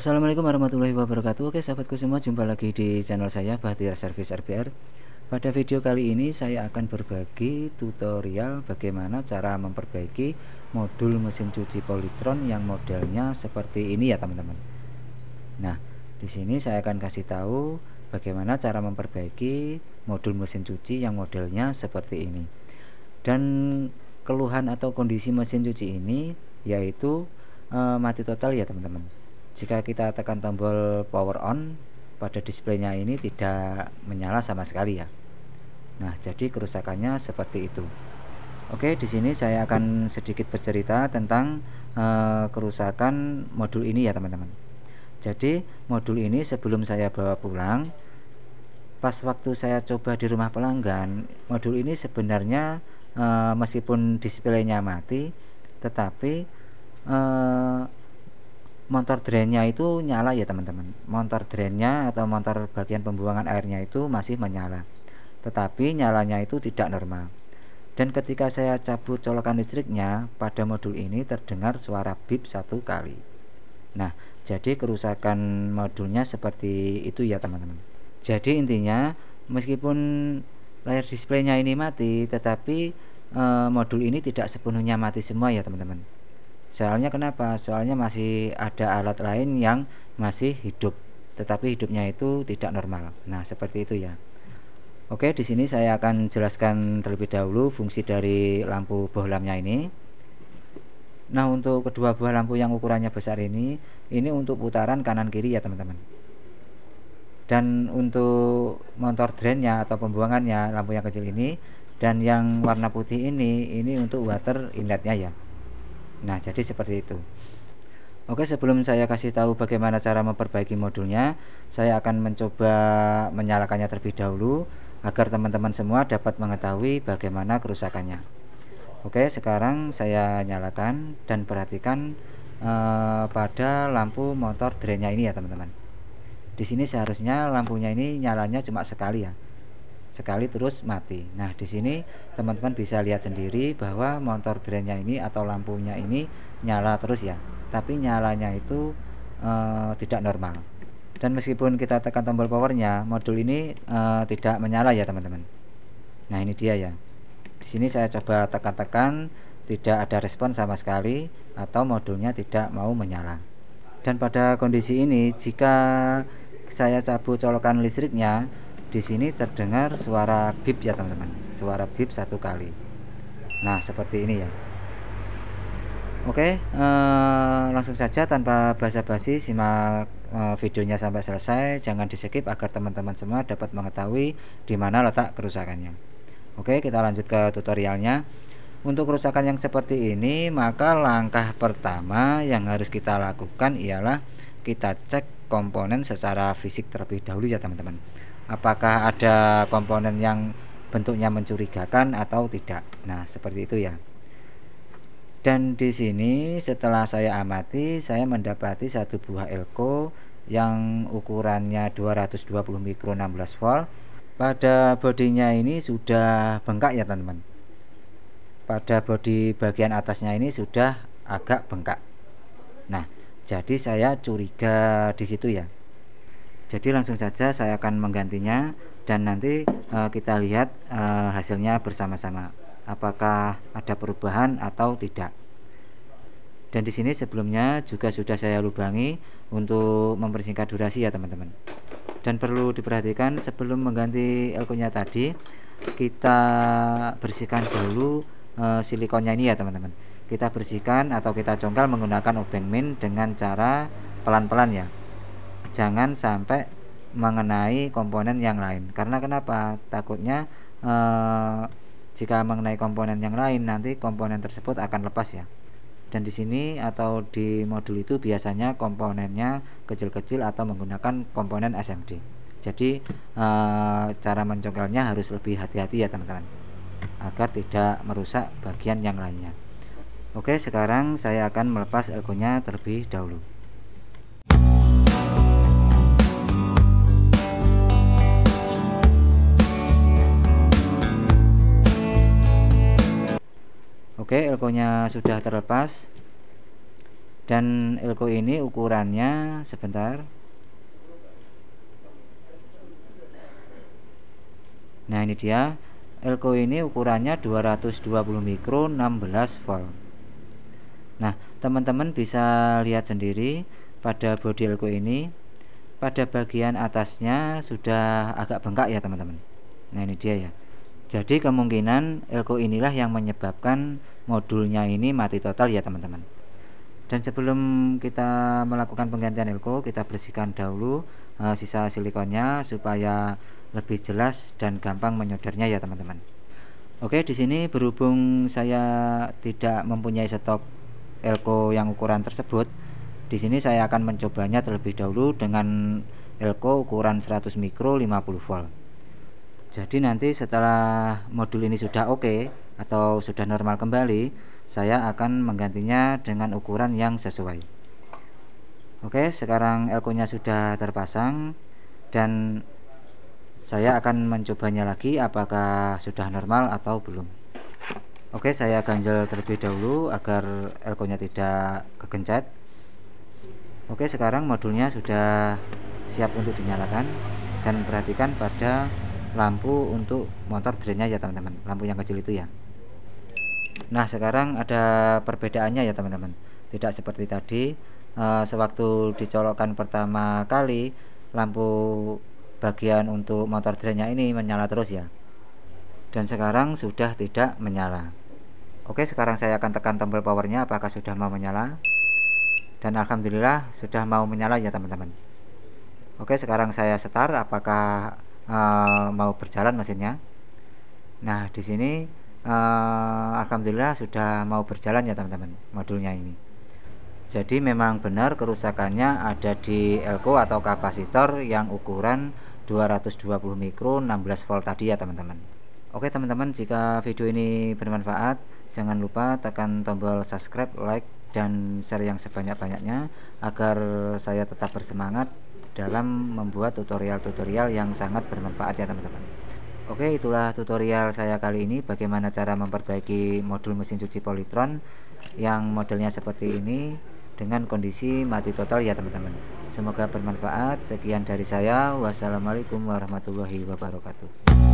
Assalamualaikum warahmatullahi wabarakatuh Oke sahabatku semua jumpa lagi di channel saya Bahtiar Service RBR Pada video kali ini saya akan berbagi tutorial bagaimana cara memperbaiki modul mesin cuci Politron yang modelnya seperti ini ya teman-teman Nah di sini saya akan kasih tahu bagaimana cara memperbaiki modul mesin cuci yang modelnya seperti ini dan keluhan atau kondisi mesin cuci ini yaitu e, mati total ya teman-teman jika kita tekan tombol power on pada displaynya ini tidak menyala sama sekali ya Nah jadi kerusakannya seperti itu Oke di sini saya akan sedikit bercerita tentang uh, kerusakan modul ini ya teman-teman jadi modul ini sebelum saya bawa pulang pas waktu saya coba di rumah pelanggan modul ini sebenarnya e, meskipun displaynya mati tetapi e, motor drainnya itu nyala ya teman-teman motor drainnya atau motor bagian pembuangan airnya itu masih menyala tetapi nyalanya itu tidak normal dan ketika saya cabut colokan listriknya pada modul ini terdengar suara bip satu kali nah jadi kerusakan modulnya seperti itu ya teman-teman jadi intinya meskipun layar displaynya ini mati tetapi e, modul ini tidak sepenuhnya mati semua ya teman-teman Soalnya kenapa? Soalnya masih ada alat lain yang masih hidup, tetapi hidupnya itu tidak normal. Nah, seperti itu ya. Oke, di sini saya akan jelaskan terlebih dahulu fungsi dari lampu bohlamnya ini. Nah, untuk kedua buah lampu yang ukurannya besar ini, ini untuk putaran kanan kiri ya, teman-teman. Dan untuk motor drainnya atau pembuangannya lampu yang kecil ini dan yang warna putih ini ini untuk water inletnya ya. Nah, jadi seperti itu. Oke, sebelum saya kasih tahu bagaimana cara memperbaiki modulnya, saya akan mencoba menyalakannya terlebih dahulu agar teman-teman semua dapat mengetahui bagaimana kerusakannya. Oke, sekarang saya nyalakan dan perhatikan eh, pada lampu motor drainnya ini ya, teman-teman. Di sini seharusnya lampunya ini nyalanya cuma sekali ya sekali terus mati. Nah, di sini teman-teman bisa lihat sendiri bahwa motor drainnya ini atau lampunya ini nyala terus ya. Tapi nyalanya itu e, tidak normal. Dan meskipun kita tekan tombol powernya, modul ini e, tidak menyala ya, teman-teman. Nah, ini dia ya. Di sini saya coba tekan-tekan, tidak ada respon sama sekali atau modulnya tidak mau menyala. Dan pada kondisi ini, jika saya cabut colokan listriknya, di sini terdengar suara bip ya teman-teman suara bip satu kali nah seperti ini ya Oke eh, langsung saja tanpa basa-basi simak eh, videonya sampai selesai jangan di skip agar teman-teman semua dapat mengetahui di mana letak kerusakannya Oke kita lanjut ke tutorialnya untuk kerusakan yang seperti ini, maka langkah pertama yang harus kita lakukan ialah kita cek komponen secara fisik terlebih dahulu ya teman-teman apakah ada komponen yang bentuknya mencurigakan atau tidak nah seperti itu ya dan di sini setelah saya amati saya mendapati satu buah elko yang ukurannya 220 mikro 16 volt pada bodinya ini sudah bengkak ya teman-teman pada bodi bagian atasnya ini sudah agak bengkak nah jadi saya curiga di situ ya jadi langsung saja saya akan menggantinya dan nanti e, kita lihat e, hasilnya bersama-sama apakah ada perubahan atau tidak dan di sini sebelumnya juga sudah saya lubangi untuk mempersingkat durasi ya teman-teman dan perlu diperhatikan sebelum mengganti elkonya tadi kita bersihkan dulu e, silikonnya ini ya teman-teman kita bersihkan atau kita congkel menggunakan obeng min dengan cara pelan-pelan ya jangan sampai mengenai komponen yang lain karena kenapa takutnya eh, jika mengenai komponen yang lain nanti komponen tersebut akan lepas ya dan di sini atau di modul itu biasanya komponennya kecil-kecil atau menggunakan komponen SMD jadi eh, cara mencongkelnya harus lebih hati-hati ya teman-teman agar tidak merusak bagian yang lainnya oke sekarang saya akan melepas elgonya terlebih dahulu Oke, elko nya sudah terlepas. Dan elko ini ukurannya sebentar. Nah, ini dia. Elko ini ukurannya 220 mikro 16 volt. Nah, teman-teman bisa lihat sendiri pada body elko ini pada bagian atasnya sudah agak bengkak ya teman-teman nah ini dia ya jadi kemungkinan elko inilah yang menyebabkan modulnya ini mati total ya teman-teman dan sebelum kita melakukan penggantian elko kita bersihkan dahulu uh, sisa silikonnya supaya lebih jelas dan gampang menyodernya ya teman-teman Oke di sini berhubung saya tidak mempunyai stok elko yang ukuran tersebut di sini saya akan mencobanya terlebih dahulu dengan elko ukuran 100 mikro 50 volt jadi nanti setelah modul ini sudah oke okay, atau sudah normal kembali saya akan menggantinya dengan ukuran yang sesuai oke sekarang elko nya sudah terpasang dan saya akan mencobanya lagi apakah sudah normal atau belum oke saya ganjel terlebih dahulu agar elko nya tidak kegencet oke sekarang modulnya sudah siap untuk dinyalakan dan perhatikan pada lampu untuk motor drainnya ya teman-teman lampu yang kecil itu ya Nah sekarang ada perbedaannya ya teman-teman tidak seperti tadi e, sewaktu dicolokkan pertama kali lampu bagian untuk motor drainnya ini menyala terus ya dan sekarang sudah tidak menyala oke sekarang saya akan tekan tombol powernya apakah sudah mau menyala dan alhamdulillah sudah mau menyala ya teman-teman oke sekarang saya setar apakah e, mau berjalan mesinnya nah di sini uh, alhamdulillah sudah mau berjalan ya teman-teman modulnya ini jadi memang benar kerusakannya ada di elko atau kapasitor yang ukuran 220 mikro 16 volt tadi ya teman-teman Oke teman-teman jika video ini bermanfaat jangan lupa tekan tombol subscribe like dan share yang sebanyak-banyaknya agar saya tetap bersemangat dalam membuat tutorial-tutorial yang sangat bermanfaat ya teman-teman Oke itulah tutorial saya kali ini bagaimana cara memperbaiki modul mesin cuci Polytron yang modelnya seperti ini dengan kondisi mati total ya teman-teman semoga bermanfaat sekian dari saya wassalamualaikum warahmatullahi wabarakatuh